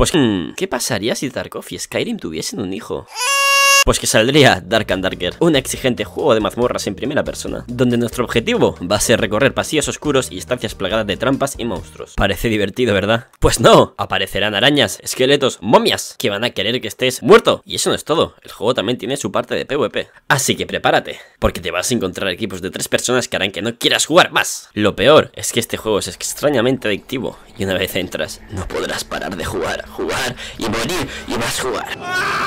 Pues, hmm. ¿qué pasaría si Tarkov y Skyrim tuviesen un hijo? Pues que saldría Dark and Darker, un exigente juego de mazmorras en primera persona, donde nuestro objetivo va a ser recorrer pasillos oscuros y estancias plagadas de trampas y monstruos. Parece divertido, ¿verdad? Pues no, aparecerán arañas, esqueletos, momias, que van a querer que estés muerto. Y eso no es todo, el juego también tiene su parte de PvP. Así que prepárate, porque te vas a encontrar equipos de tres personas que harán que no quieras jugar más. Lo peor es que este juego es extrañamente adictivo, y una vez entras, no podrás parar de jugar, jugar y morir y más jugar.